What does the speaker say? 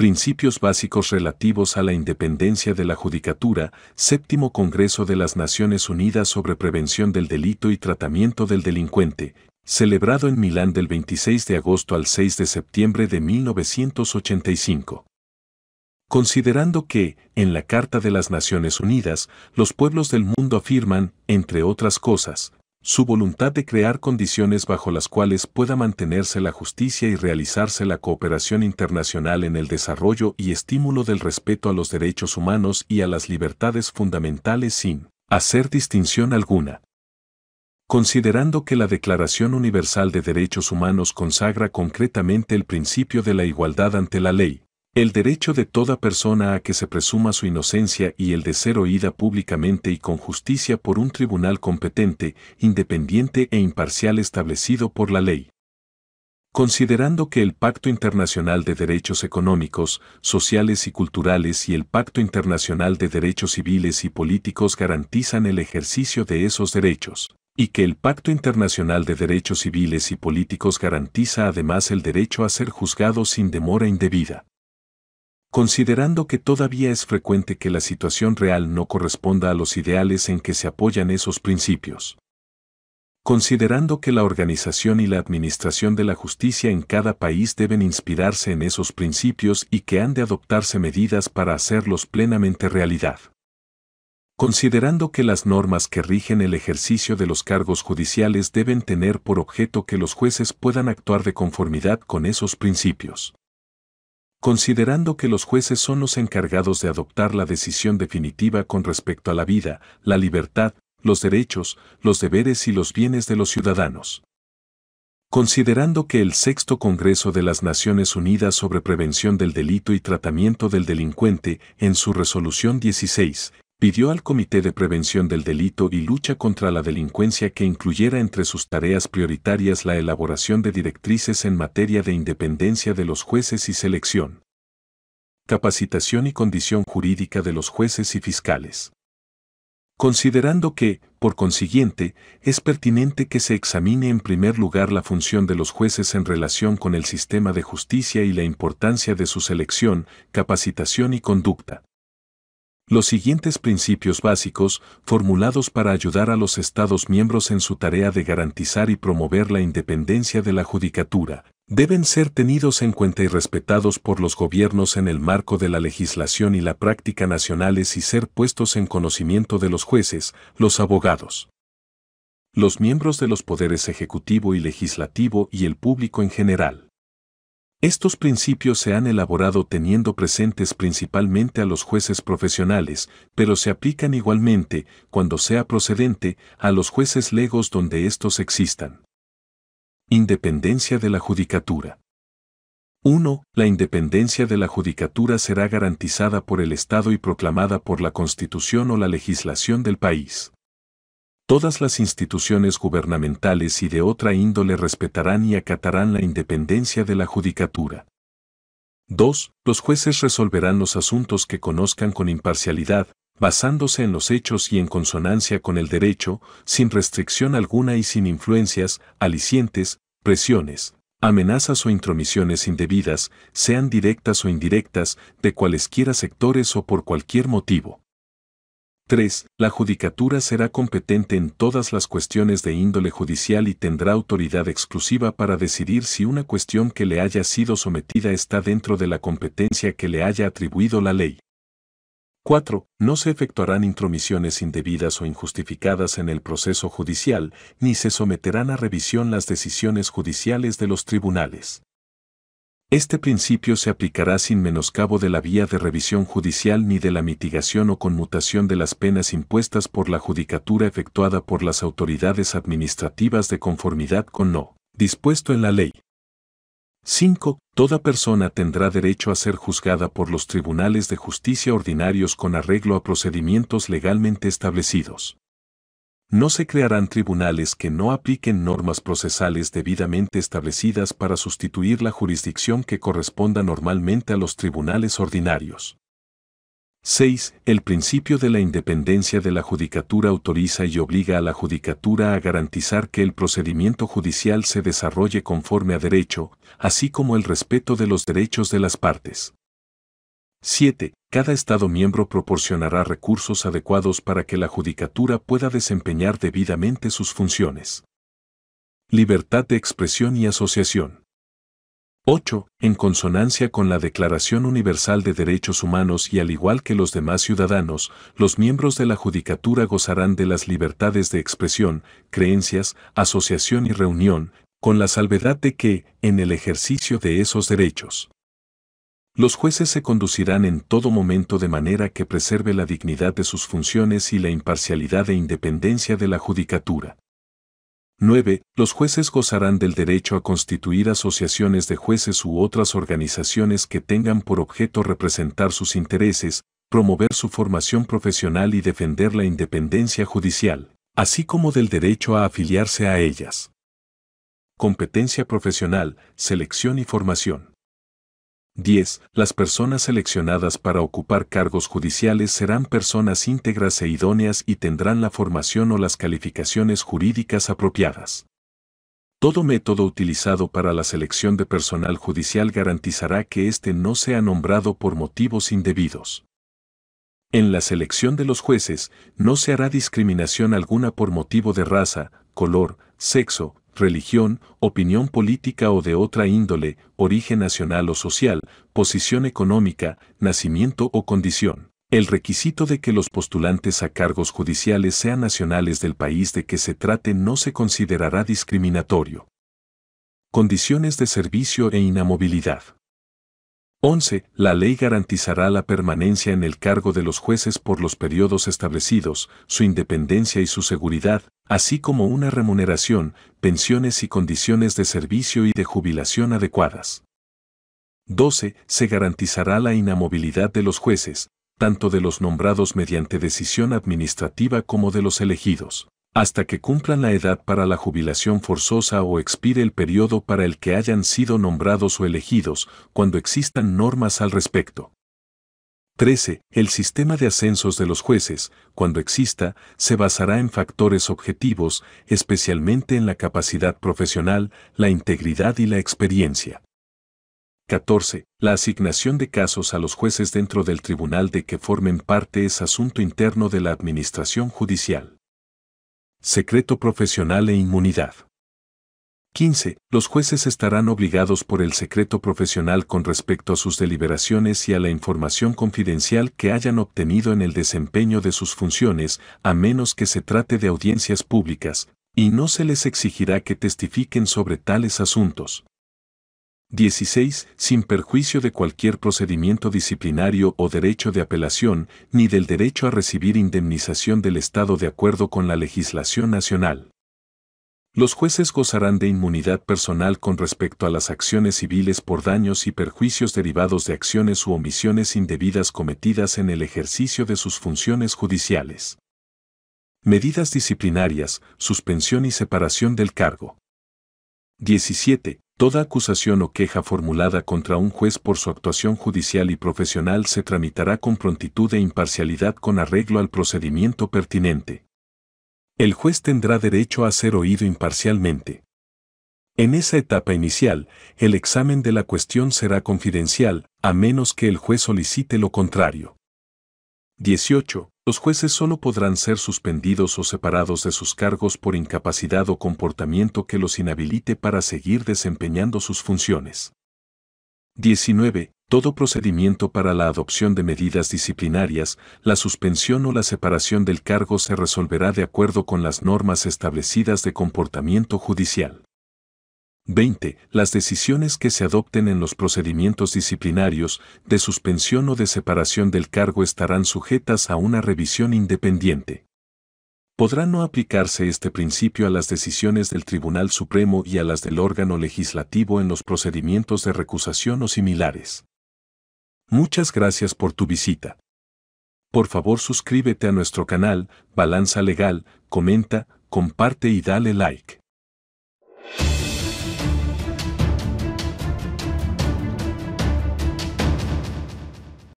Principios básicos relativos a la independencia de la Judicatura, Séptimo Congreso de las Naciones Unidas sobre Prevención del Delito y Tratamiento del Delincuente, celebrado en Milán del 26 de agosto al 6 de septiembre de 1985. Considerando que, en la Carta de las Naciones Unidas, los pueblos del mundo afirman, entre otras cosas, su voluntad de crear condiciones bajo las cuales pueda mantenerse la justicia y realizarse la cooperación internacional en el desarrollo y estímulo del respeto a los derechos humanos y a las libertades fundamentales sin hacer distinción alguna. Considerando que la Declaración Universal de Derechos Humanos consagra concretamente el principio de la igualdad ante la ley, el derecho de toda persona a que se presuma su inocencia y el de ser oída públicamente y con justicia por un tribunal competente, independiente e imparcial establecido por la ley. Considerando que el Pacto Internacional de Derechos Económicos, Sociales y Culturales y el Pacto Internacional de Derechos Civiles y Políticos garantizan el ejercicio de esos derechos, y que el Pacto Internacional de Derechos Civiles y Políticos garantiza además el derecho a ser juzgado sin demora indebida. Considerando que todavía es frecuente que la situación real no corresponda a los ideales en que se apoyan esos principios. Considerando que la organización y la administración de la justicia en cada país deben inspirarse en esos principios y que han de adoptarse medidas para hacerlos plenamente realidad. Considerando que las normas que rigen el ejercicio de los cargos judiciales deben tener por objeto que los jueces puedan actuar de conformidad con esos principios considerando que los jueces son los encargados de adoptar la decisión definitiva con respecto a la vida, la libertad, los derechos, los deberes y los bienes de los ciudadanos. Considerando que el sexto Congreso de las Naciones Unidas sobre Prevención del Delito y Tratamiento del Delincuente, en su resolución 16, pidió al Comité de Prevención del Delito y Lucha contra la Delincuencia que incluyera entre sus tareas prioritarias la elaboración de directrices en materia de independencia de los jueces y selección, capacitación y condición jurídica de los jueces y fiscales considerando que, por consiguiente, es pertinente que se examine en primer lugar la función de los jueces en relación con el sistema de justicia y la importancia de su selección, capacitación y conducta los siguientes principios básicos formulados para ayudar a los Estados miembros en su tarea de garantizar y promover la independencia de la judicatura deben ser tenidos en cuenta y respetados por los gobiernos en el marco de la legislación y la práctica nacionales y ser puestos en conocimiento de los jueces, los abogados, los miembros de los poderes ejecutivo y legislativo y el público en general. Estos principios se han elaborado teniendo presentes principalmente a los jueces profesionales, pero se aplican igualmente, cuando sea procedente, a los jueces legos donde estos existan. Independencia de la Judicatura. 1. La independencia de la Judicatura será garantizada por el Estado y proclamada por la Constitución o la legislación del país. Todas las instituciones gubernamentales y de otra índole respetarán y acatarán la independencia de la judicatura. 2. Los jueces resolverán los asuntos que conozcan con imparcialidad, basándose en los hechos y en consonancia con el derecho, sin restricción alguna y sin influencias, alicientes, presiones, amenazas o intromisiones indebidas, sean directas o indirectas, de cualesquiera sectores o por cualquier motivo. 3. La judicatura será competente en todas las cuestiones de índole judicial y tendrá autoridad exclusiva para decidir si una cuestión que le haya sido sometida está dentro de la competencia que le haya atribuido la ley. 4. No se efectuarán intromisiones indebidas o injustificadas en el proceso judicial, ni se someterán a revisión las decisiones judiciales de los tribunales. Este principio se aplicará sin menoscabo de la vía de revisión judicial ni de la mitigación o conmutación de las penas impuestas por la judicatura efectuada por las autoridades administrativas de conformidad con lo dispuesto en la ley. 5. Toda persona tendrá derecho a ser juzgada por los tribunales de justicia ordinarios con arreglo a procedimientos legalmente establecidos no se crearán tribunales que no apliquen normas procesales debidamente establecidas para sustituir la jurisdicción que corresponda normalmente a los tribunales ordinarios. 6. El principio de la independencia de la judicatura autoriza y obliga a la judicatura a garantizar que el procedimiento judicial se desarrolle conforme a derecho, así como el respeto de los derechos de las partes. 7. Cada Estado miembro proporcionará recursos adecuados para que la Judicatura pueda desempeñar debidamente sus funciones. Libertad de expresión y asociación. 8. En consonancia con la Declaración Universal de Derechos Humanos y al igual que los demás ciudadanos, los miembros de la Judicatura gozarán de las libertades de expresión, creencias, asociación y reunión, con la salvedad de que, en el ejercicio de esos derechos, los jueces se conducirán en todo momento de manera que preserve la dignidad de sus funciones y la imparcialidad e independencia de la judicatura. 9. Los jueces gozarán del derecho a constituir asociaciones de jueces u otras organizaciones que tengan por objeto representar sus intereses, promover su formación profesional y defender la independencia judicial, así como del derecho a afiliarse a ellas. Competencia profesional, selección y formación. 10. Las personas seleccionadas para ocupar cargos judiciales serán personas íntegras e idóneas y tendrán la formación o las calificaciones jurídicas apropiadas. Todo método utilizado para la selección de personal judicial garantizará que éste no sea nombrado por motivos indebidos. En la selección de los jueces, no se hará discriminación alguna por motivo de raza, color, sexo, religión, opinión política o de otra índole, origen nacional o social, posición económica, nacimiento o condición. El requisito de que los postulantes a cargos judiciales sean nacionales del país de que se trate no se considerará discriminatorio. Condiciones de servicio e inamovilidad. 11. La ley garantizará la permanencia en el cargo de los jueces por los periodos establecidos, su independencia y su seguridad, así como una remuneración, pensiones y condiciones de servicio y de jubilación adecuadas. 12. Se garantizará la inamovilidad de los jueces, tanto de los nombrados mediante decisión administrativa como de los elegidos hasta que cumplan la edad para la jubilación forzosa o expire el periodo para el que hayan sido nombrados o elegidos, cuando existan normas al respecto. 13. El sistema de ascensos de los jueces, cuando exista, se basará en factores objetivos, especialmente en la capacidad profesional, la integridad y la experiencia. 14. La asignación de casos a los jueces dentro del tribunal de que formen parte es asunto interno de la Administración Judicial secreto profesional e inmunidad. 15. Los jueces estarán obligados por el secreto profesional con respecto a sus deliberaciones y a la información confidencial que hayan obtenido en el desempeño de sus funciones, a menos que se trate de audiencias públicas, y no se les exigirá que testifiquen sobre tales asuntos. 16. Sin perjuicio de cualquier procedimiento disciplinario o derecho de apelación, ni del derecho a recibir indemnización del Estado de acuerdo con la legislación nacional. Los jueces gozarán de inmunidad personal con respecto a las acciones civiles por daños y perjuicios derivados de acciones u omisiones indebidas cometidas en el ejercicio de sus funciones judiciales. Medidas disciplinarias, suspensión y separación del cargo. 17. Toda acusación o queja formulada contra un juez por su actuación judicial y profesional se tramitará con prontitud e imparcialidad con arreglo al procedimiento pertinente. El juez tendrá derecho a ser oído imparcialmente. En esa etapa inicial, el examen de la cuestión será confidencial, a menos que el juez solicite lo contrario. 18. Los jueces solo podrán ser suspendidos o separados de sus cargos por incapacidad o comportamiento que los inhabilite para seguir desempeñando sus funciones. 19. Todo procedimiento para la adopción de medidas disciplinarias, la suspensión o la separación del cargo se resolverá de acuerdo con las normas establecidas de comportamiento judicial. 20. Las decisiones que se adopten en los procedimientos disciplinarios de suspensión o de separación del cargo estarán sujetas a una revisión independiente. Podrá no aplicarse este principio a las decisiones del Tribunal Supremo y a las del órgano legislativo en los procedimientos de recusación o similares. Muchas gracias por tu visita. Por favor suscríbete a nuestro canal, Balanza Legal, comenta, comparte y dale like.